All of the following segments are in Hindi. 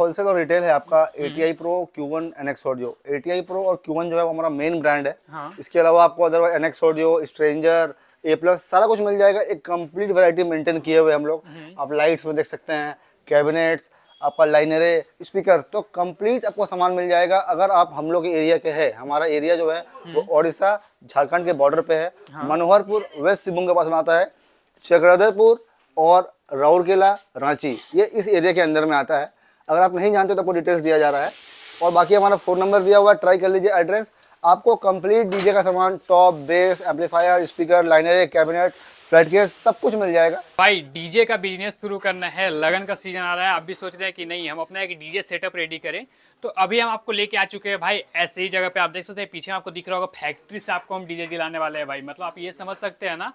होलसेल और रिटेल है आपका A T I pro Q one NX audio A T I pro और क्यू वन जो है वो हमारा मेन ब्रांड है हाँ। इसके अलावा आपको otherwise NX audio stranger A plus सारा कुछ मिल जाएगा एक कंप्लीट वैरायटी मेंटेन किए हुए हम लोग हम्म। आप लाइट्स में देख सकते हैं कैबिनेट्स आपका लाइनरे स्पीकर तो कंप्लीट आपको सामान मिल जाएगा अगर आप हम लोग के एरिया के है हमारा एरिया जो है वो हम्म। ओडिशा झारखंड के बॉर्डर पे है हाँ। मनोहरपुर वेस्ट सिंहभूम के पास में आता है चक्रधरपुर और राउरकेला रांची ये इस एरिया के अंदर में आता है अगर आप नहीं जानते तो आपको डिटेल्स दिया जा रहा है और बाकी हमारा फ़ोन नंबर दिया हुआ है ट्राई कर लीजिए एड्रेस आपको कंप्लीट डीजे का सामान top bass amplifier speaker liner cabinet flat case सब कुछ मिल जाएगा भाई डीजे का बिजनेस शुरू करना है लगन का सीजन आ रहा है आप भी सोच रहे हैं कि नहीं हम अपना एक डीजे सेटअप रेडी करें तो अभी हम आपको लेके आ चुके हैं भाई ऐसे ही जगह पे आप देख सकते हैं पीछे आपको दिख रहा होगा फैक्ट्री से आपको हम डीजे दिलाने वाले हैं भाई मतलब आप ये समझ सकते हैं ना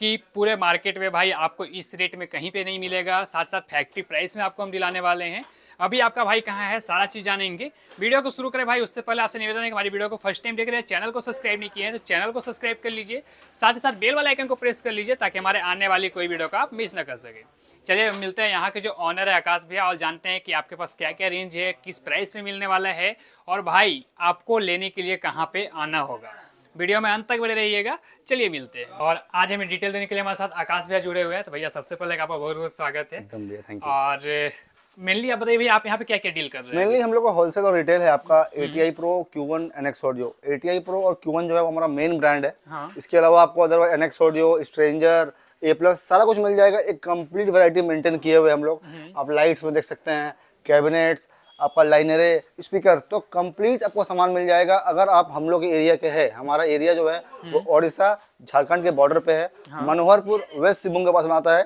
कि पूरे मार्केट में भाई आपको इस रेट में कहीं पे नहीं मिलेगा साथ साथ फैक्ट्री प्राइस में आपको हम दिलाने वाले हैं अभी आपका भाई कहाँ है सारा चीज जानेंगे वीडियो को शुरू करें भाई उससे पहले आपसे निवेदन है कि हमारी वीडियो को फर्स्ट टाइम देख रहे हैं चैनल को सब्सक्राइब नहीं किया है तो चैनल को सब्सक्राइब कर लीजिए साथ ही साथ बेल वाला आइकन को प्रेस कर लीजिए ताकि हमारे आने वाली कोई वीडियो को आप मिस न कर सके चलिए मिलते हैं यहाँ के जो ऑनर है आकाश भैया और जानते हैं कि आपके पास क्या क्या रेंज है किस प्राइस में मिलने वाला है और भाई आपको लेने के लिए कहाँ पे आना होगा वीडियो में अंत तक बने रहिएगा चलिए मिलते हैं और आज हमें डिटेल देने के लिए हमारे साथ आकाश भैया जुड़े हुए हैं तो भैया सबसे पहले आपका बहुत बहुत स्वागत है और मेनली आप बताइए भैया आप यहाँ पे क्या क्या डील कर रहे हैं मेनली हम लोग का होलसेल और रिटेल है आपका A T I pro Q one NX audio A T I pro और क्यू वन जो है वो हमारा मेन ब्रांड है हाँ। इसके अलावा आपको otherwise NX audio stranger A plus सारा कुछ मिल जाएगा एक कंप्लीट वैरायटी मेंटेन किए हुए हम लोग हम्म। आप लाइट्स में देख सकते हैं कैबिनेट्स आपका लाइनरे स्पीकर तो कंप्लीट आपको सामान मिल जाएगा अगर आप हम लोग एरिया के है हमारा एरिया जो है वो हम्म। ओडिशा झारखंड के बॉर्डर पे है हाँ। मनोहरपुर वेस्ट सिंहभूम के पास में आता है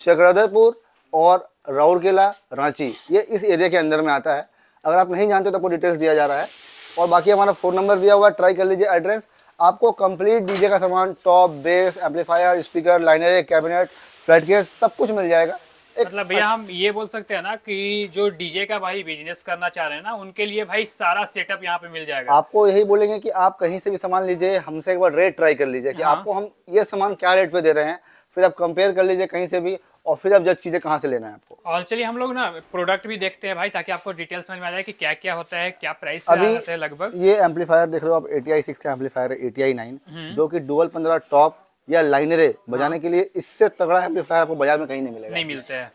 चक्रधरपुर और राउरकेला रांची ये इस एरिया के अंदर में आता है अगर आप नहीं जानते तो आपको डिटेल्स दिया जा रहा है और बाकी हमारा फ़ोन नंबर दिया हुआ है ट्राई कर लीजिए एड्रेस आपको कंप्लीट डीजे का सामान top bass amplifier speaker liner cabinet flat case सब कुछ मिल जाएगा मतलब भैया हम ये बोल सकते हैं ना कि जो डीजे का भाई बिजनेस करना चाह रहे हैं ना उनके लिए भाई सारा सेटअप यहाँ पे मिल जाएगा आपको यही बोलेंगे कि आप कहीं से भी सामान लीजिए हमसे एक बार रेट ट्राई कर लीजिए कि हाँ। आपको हम ये सामान क्या रेट पे दे रहे हैं फिर आप कंपेयर कर लीजिए कहीं से भी और फिर आप जज कीजिए कहाँ से लेना है आपको और चलिए हम लोग ना प्रोडक्ट भी देखते हैं भाई ताकि आपको डिटेल समझ में आ जाए कि क्या क्या होता है क्या प्राइस अभी है लगभग ये एम्पलीफायर देख रहे हो आप ए टी आई सिक्स का amplifier A T I nine जो कि डुबल पंद्रह टॉप या लाइनरे बजाने हाँ। के लिए इससे तगड़ा एम्पलीफायर आपको बाजार में कहीं नहीं मिलेगा नहीं मिलते हैं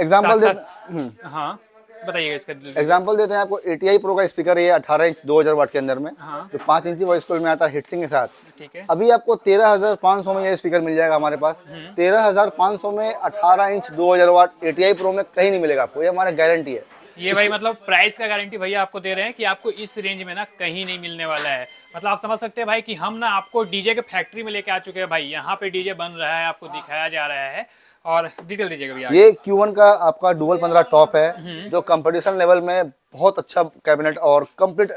एग्जाम्पल देख हाँ बताइए इसका एग्जाम्पल देते हैं आपको ए टी प्रो का स्पीकर ये अठारह इंच दो हजार वाट के अंदर में हाँ। जो पाँच इंची वॉइस कॉल में आता है हिटसिंग के साथ ठीक है अभी आपको तेरह हजार पाँच सौ में ये स्पीकर मिल जाएगा हमारे पास हम्म। तेरह हजार पाँच सौ में अठारह इंच दो हजार वाट ए प्रो में कहीं नहीं मिलेगा आपको ये हमारा गारंटी है ये भाई मतलब प्राइस का गारंटी भैया आपको दे रहे हैं कि आपको इस रेंज में ना कहीं नहीं मिलने वाला है मतलब आप समझ सकते हैं भाई कि हम ना आपको डीजे के फैक्ट्री में लेके आ चुके हैं भाई यहाँ पे डीजे बन रहा है आपको दिखाया जा रहा है और डिटेल दीजिएगा भैया ये Q1 का आपका डुअल पंद्रह टॉप है हम्म। जो कंपटीशन लेवल में बहुत अच्छा कैबिनेट और कंप्लीट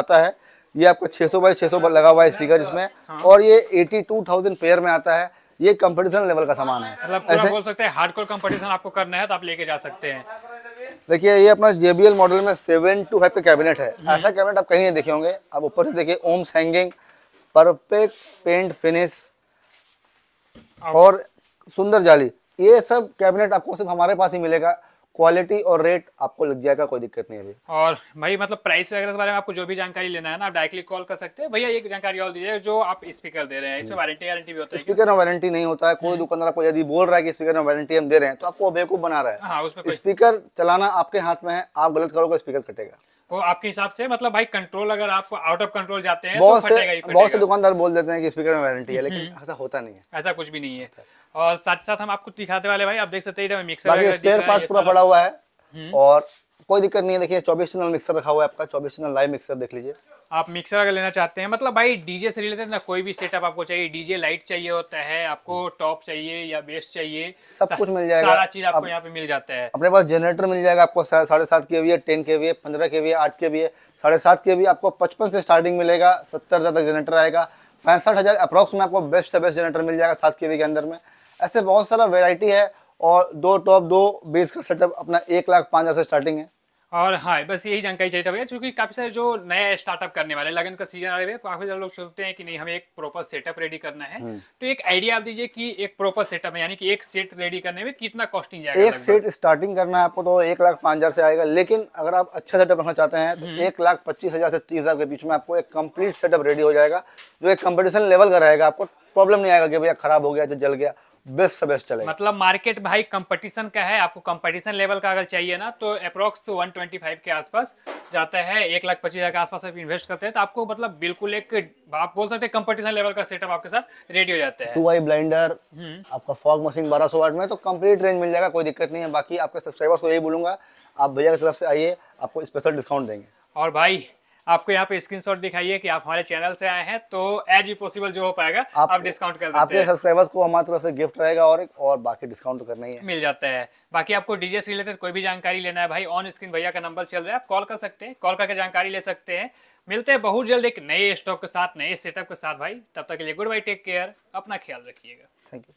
आता है ये आपका 600 सौ बाई 600 लगा हुआ है स्पीकर इसमें हाँ। और ये 82,000 टू पेयर में आता है ये कंपटीशन लेवल का सामान है मतलब ऐसे बोल सकते हैं हार्ड कोर कंपटीशन आपको करना है तो आप लेके जा सकते हैं देखिए ये अपना JBL मॉडल में सेवन टू फाइव का कैबिनेट है हम्म। ऐसा कैबिनेट आप कहीं नहीं देखे होंगे आप ऊपर से देखिए ओम्स हैंगिंग परफेक्ट पेंट फिनिश और सुंदर जाली ये सब कैबिनेट आपको सिर्फ हमारे पास ही मिलेगा क्वालिटी और रेट आपको लग जाएगा कोई दिक्कत नहीं है और भाई मतलब प्राइस वगैरह के बारे में आपको जो भी जानकारी लेना है ना आप डायरेक्टली कॉल कर सकते हैं भैया एक जानकारी और दीजिए जो आप स्पीकर दे रहे हैं इसमें वारंटी वारंटी भी होता है स्पीकर में वारंटी नहीं होता है कोई हम्म। दुकानदार आपको यदि बोल रहा है कि स्पीकर में वारंटी हम दे रहे हैं तो आपको बेवकूफ बना रहा है हाँ, स्पीकर चलाना आपके हाथ में है आप गलत करोगे स्पीकर कटेगा वो आपके हिसाब से मतलब भाई कंट्रोल अगर आप आउट ऑफ कंट्रोल जाते हैं बहुत तो बहुत से दुकानदार बोल देते हैं कि स्पीकर में वारंटी है हम्म। लेकिन ऐसा होता नहीं है ऐसा कुछ भी नहीं है और साथ साथ हम आपको दिखाते वाले भाई आप देख सकते हैं मिक्सर स्पेयर पार्ट पूरा पड़ा हुआ है हम्म। और कोई दिक्कत नहीं है देखिए चौबीस चैनल मिक्सर रखा हुआ है आपका चौबीस चैनल लाइव मिक्सर देख लीजिए आप मिक्सर अगर लेना चाहते हैं मतलब भाई डीजे से रिलेटेड ना कोई भी सेटअप आपको चाहिए डीजे लाइट चाहिए होता है आपको टॉप चाहिए या बेस चाहिए सब कुछ मिल जाएगा सारा चीज आपको यहाँ पे मिल जाता है अपने पास जनरेटर मिल जाएगा आपको साढ़े सात के भी है टेन के भी है पंद्रह के भी है आठ के भी है साढ़े सात के भी आपको पचपन से स्टार्टिंग मिलेगा सत्तर हजार तक जनरेटर आएगा पैंसठ हजार अप्रोक्स में आपको बेस्ट से बेस्ट जनरेटर मिल जाएगा सात के वी के अंदर में ऐसे बहुत सारा वेराइटी है और दो टॉप दो बेस का सेटअप अपना एक लाख पाँच हज़ार से स्टार्टिंग है और हाँ बस यही जानकारी चाहिए था भैया क्योंकि काफ़ी सारे जो नए स्टार्टअप करने वाले लगन का सीजन आ रहे हैं काफ़ी सारे लोग सोचते हैं कि नहीं हमें एक प्रॉपर सेटअप रेडी करना है हम्म। तो एक आइडिया आप दीजिए कि एक प्रॉपर सेटअप है यानी कि एक सेट रेडी करने में कितना कॉस्टिंग जाएगा एक सेट स्टार्टिंग करना है आपको तो एक लाख पाँच हज़ार से आएगा लेकिन अगर आप अच्छा सेटअप रखना चाहते हैं तो हम्म। एक लाख पच्चीस हज़ार से तीस हज़ार के बीच में आपको एक कम्प्लीट सेटअप रेडी हो जाएगा जो एक कम्पटिशन लेवल का रहेगा आपको प्रॉब्लम नहीं आएगा कि भैया खराब हो गया या जल गया बेस्ट से बेस्ट चलेगा मतलब मार्केट भाई कंपटीशन का है आपको कंपटीशन लेवल का अगर चाहिए ना तो अप्रोक्स 125 के आसपास जाता है एक लाख पच्चीस हजार के आसपास आप इन्वेस्ट करते हैं तो आपको मतलब बिल्कुल एक आप बोल सकते हैं कंपटीशन लेवल का सेटअप आपके साथ रेडी हो जाता है टू आई ब्लाइंडर हम्म। आपका फॉग मशीन बारह सौ वाट में तो कंप्लीट रेंज मिल जाएगा कोई दिक्कत नहीं है बाकी आपके सब्सक्राइबर्स को यही बोलूंगा आप भैया की तरफ से आइए आपको स्पेशल डिस्काउंट देंगे और भाई आपको यहाँ पे स्क्रीनशॉट दिखाइए कि आप हमारे चैनल से आए हैं तो एज ई पॉसिबल जो हो पाएगा आप, आप डिस्काउंट कर देते आपके सब्सक्राइबर्स को हमारे तरफ से गिफ्ट रहेगा और और बाकी डिस्काउंट तो करना ही है मिल जाता है बाकी आपको डीजे से रिलेटेड कोई भी जानकारी लेना है भाई ऑन स्क्रीन भैया का नंबर चल रहा है आप कॉल कर सकते हैं कॉल करके जानकारी ले सकते हैं मिलते हैं बहुत जल्द एक नए स्टॉक के साथ नए सेटअप के साथ भाई तब तक के लिए गुड बाई टेक केयर अपना ख्याल रखिएगा थैंक यू